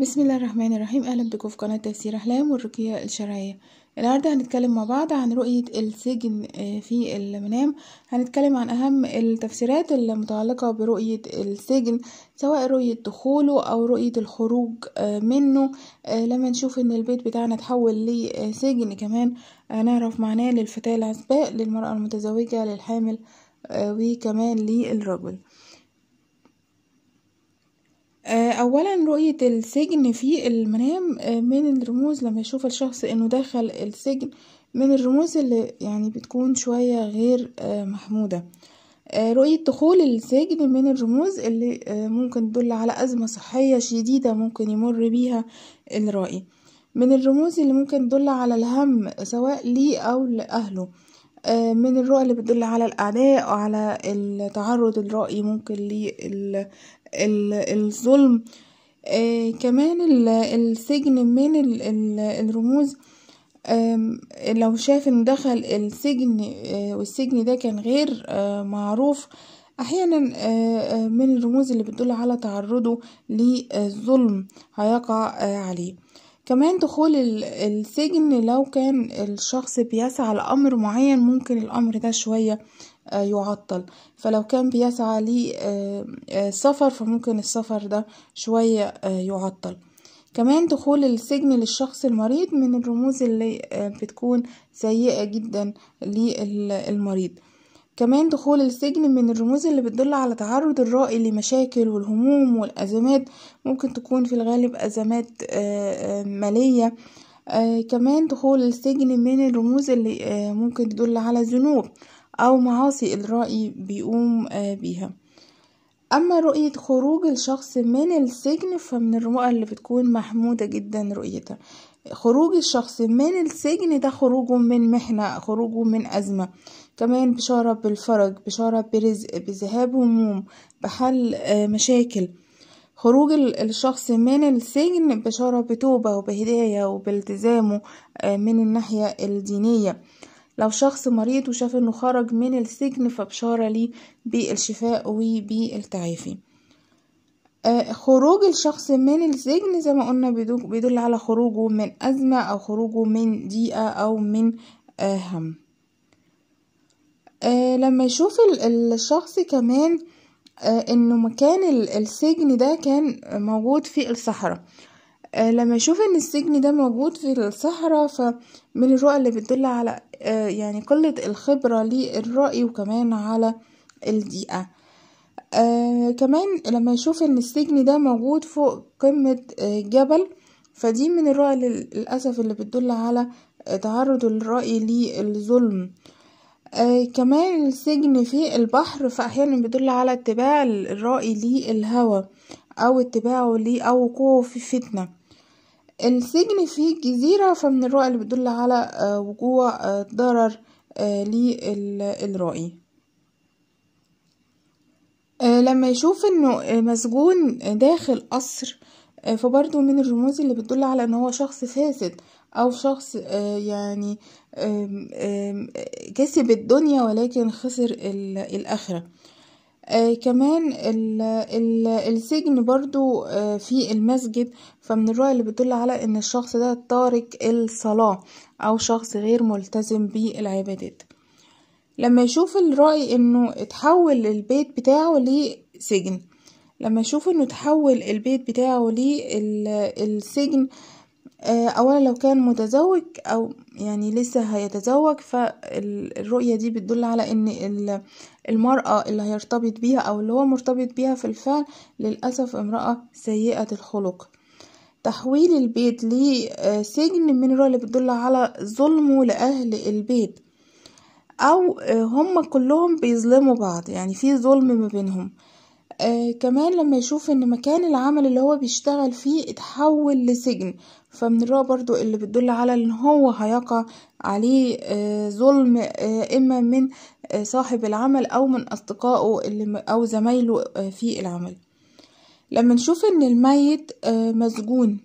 بسم الله الرحمن الرحيم اهلا بكم في قناه تفسير احلام والرقيه الشرعيه النهارده هنتكلم مع بعض عن رؤيه السجن آه، في المنام هنتكلم عن اهم التفسيرات المتعلقه برؤيه السجن سواء رؤيه دخوله او رؤيه الخروج آه، منه آه، لما نشوف ان البيت بتاعنا اتحول لسجن كمان هنعرف معناه للفتاه العزباء للمراه المتزوجه للحامل وكمان للرجل آه، أولا رؤية السجن في المنام آه، من الرموز لما يشوف الشخص انه دخل السجن من الرموز اللي يعني بتكون شوية غير آه، محمودة رؤية دخول السجن من الرموز اللي ممكن تدل على أزمة صحية شديدة ممكن يمر بيها الرائي من الرموز اللي ممكن تدل على الهم سواء ليه أو لأهله آه، من الرؤى اللي بتدل على الأعداء وعلى التعرض الرأي ممكن للظلم آه، كمان السجن من الرموز لو شاف ان دخل السجن آه، والسجن ده كان غير معروف احيانا من الرموز اللي بتدل على تعرضه للظلم هيقع عليه كمان دخول السجن لو كان الشخص بيسعى لأمر معين ممكن الأمر ده شوية آه، يعطل فلو كان بيسعى لسفر آه، آه، فممكن السفر ده شوية يعطل كمان دخول السجن للشخص المريض من الرموز اللي بتكون سيئة جدا للمريض كمان دخول السجن من الرموز اللي بتدل على تعرض الرائي لمشاكل والهموم والأزمات ممكن تكون في الغالب أزمات آه، آه، مالية آه، كمان دخول السجن من الرموز اللي ممكن تدل على ذنوب أو معاصي الرائي بيقوم بيها أما رؤية خروج الشخص من السجن فمن الرؤى اللي بتكون محمودة جدا رؤيتها خروج الشخص من السجن ده خروجه من محنة خروجه من أزمة كمان بشارة بالفرج بشارة برزق بذهاب هموم بحل آه، مشاكل خروج الشخص من السجن بشارة بتوبة وبهداية وبالتزامه آه، من الناحية الدينية لو شخص مريض وشاف انه خرج من السجن فبشارة ليه بالشفاء وبالتعافي آه، خروج الشخص من السجن زي ما قلنا بيدل على خروجه من أزمة أو خروجه من ضيقة أو من هم آه لما يشوف الشخص كمان آه انه مكان السجن ده كان موجود في الصحراء آه لما يشوف ان السجن ده موجود في الصحراء فمن الرؤى اللي بتدل على آه يعني قلة الخبرة للرأي وكمان على البيئة آه كمان لما يشوف ان السجن ده موجود فوق قمة آه جبل فدي من الرؤى للأسف اللي بتدل على آه، تعرض الرأي للظلم آه آه، كمان السجن في البحر فأحيانا بيدل على اتباع الرأي للهوى أو اتباعه ليه أو وقوعه في فتنة السجن في جزيرة فمن الرؤى اللي بيدل على آه، وقوع آه، ضرر للرأي لما يشوف انه مسجون داخل قصر فبرضه من الرموز اللي بتدل على ان هو شخص فاسد او شخص آه، يعني كسب الدنيا ولكن خسر الاخره آه، كمان السجن برضو آه، في المسجد فمن الرؤية اللي بتدل على ان الشخص ده تارك الصلاة او شخص غير ملتزم بالعبادات لما يشوف الرأي انه اتحول البيت بتاعه لسجن لما يشوف انه اتحول البيت بتاعه للسجن آه آه، اولا لو كان متزوج او يعني لسه هيتزوج فالرؤية دي بتدل على ان المرأة اللي هيرتبط بيها او اللي هو مرتبط بيها في الفعل للأسف امرأة سيئة الخلق تحويل البيت لسجن آه، من الرؤية اللي بتدل على ظلمه لأهل البيت او آه، هم كلهم بيظلموا بعض يعني في ظلم ما بينهم آه كمان لما يشوف ان مكان العمل اللي هو بيشتغل فيه اتحول لسجن فمن الرؤى برضو اللي بتدل على ان هو هيقع عليه آه ظلم آه اما من آه صاحب العمل او من اصدقائه اللي او زمايله آه في العمل لما نشوف ان الميت آه مسجون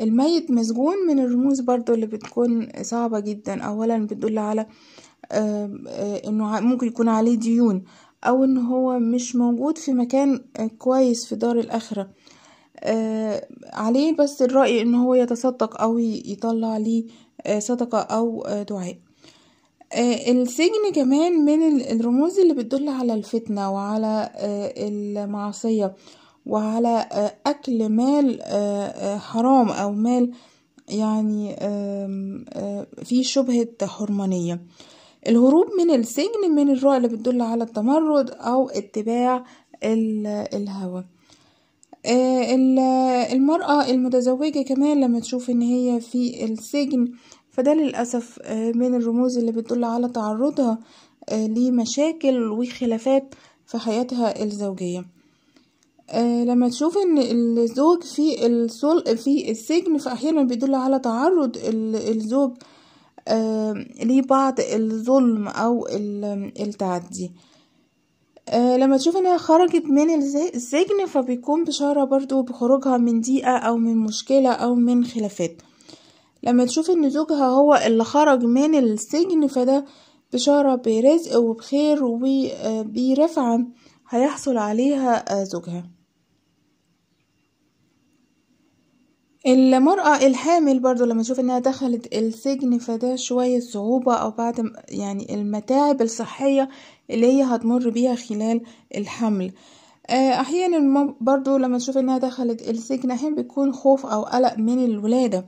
الميت مسجون من الرموز برضو اللي بتكون صعبة جدا اولا بتدل على آه آه انه ممكن يكون عليه ديون او ان هو مش موجود في مكان آه، كويس في دار الاخرة آه عليه بس الرأي ان هو يتصدق او يطلع لي آه، صدقة او آه، دعاء آه السجن كمان من الرموز اللي بتدل على الفتنة وعلى آه المعصية وعلى آه أكل مال حرام أو مال يعني فيه شبهة حرمانية الهروب من السجن من الرؤى اللي بتدل على التمرد أو اتباع الهوى آه، المرأة المتزوجة كمان لما تشوف ان هي في السجن فده للأسف آه، من الرموز اللي بتدل على تعرضها آه، لمشاكل وخلافات في حياتها الزوجية لما تشوف ان الزوج في السجن فأحيانا بيدل على تعرض الزوج آه، لبعض الظلم أو التعدي آه، لما تشوف انها خرجت من السجن فبيكون بشارة برضو بخروجها من ضيقة او من مشكلة او من خلافات لما تشوف ان زوجها هو اللي خرج من السجن فده بشارة برزق وبخير وبرفعة هيحصل عليها آه، زوجها المرأة الحامل برضو لما تشوف انها دخلت السجن فده شوية صعوبة او بعد يعني المتاعب الصحية اللي هي هتمر بيها خلال الحمل آه، احيانا برضو لما تشوف انها دخلت السجن احيانا بيكون خوف او قلق من الولادة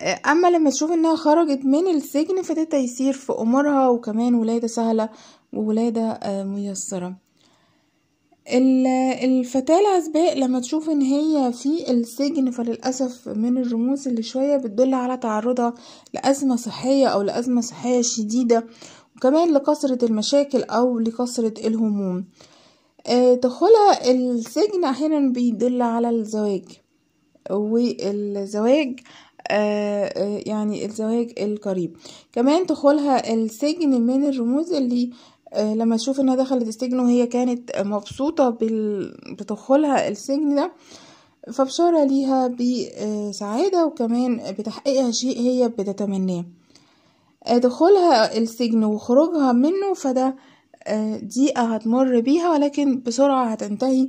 آه، اما لما تشوف انها خرجت من السجن فده تيسير في امورها وكمان ولادة سهلة وولادة آه، ميسرة الفتاة العزباء لما تشوف ان هي في السجن فللأسف من الرموز اللي شوية بتدل على تعرضها لأزمة صحية أو لأزمة صحية شديدة وكمان لكثرة المشاكل أو لكثرة الهموم دخولها آه، السجن أحيانا بيدل على الزواج والزواج آه، آه، يعني الزواج القريب كمان دخولها السجن من الرموز اللي آه، لما تشوف انها دخلت السجن وهي كانت مبسوطة بال... بدخولها السجن ده فبشارة ليها بسعادة وكمان بتحقيقها شيء هي بتتمناه آه، دخولها السجن وخروجها منه فده دقيقة آه، هتمر بيها ولكن بسرعة هتنتهي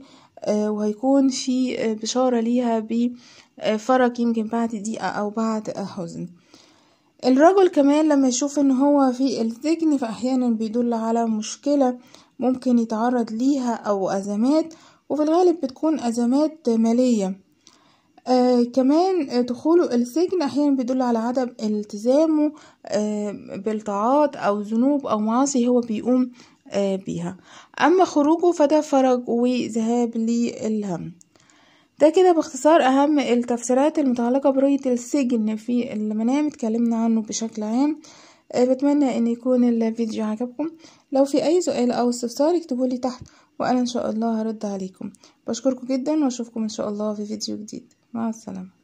وهيكون في بشارة ليها بفرج يمكن بعد دقيقة أو بعد حزن الرجل كمان لما يشوف ان هو في الذكن فاحيانا بيدل على مشكلة ممكن يتعرض ليها او ازمات وفي الغالب بتكون ازمات مالية آه كمان دخوله السجن احيانا بيدل على عدم التزامه آه بالطاعات او ذنوب او معاصي هو بيقوم آه بيها اما خروجه فده فرج وذهاب للهم ده كده باختصار أهم التفسيرات المتعلقة برؤية السجن في المنام اتكلمنا عنه بشكل عام آه، بتمنى ان يكون الفيديو عجبكم لو في اي سؤال او استفسار اكتبولي تحت وانا ان شاء الله هرد عليكم بشكركم جدا واشوفكم ان شاء الله في فيديو جديد مع السلامه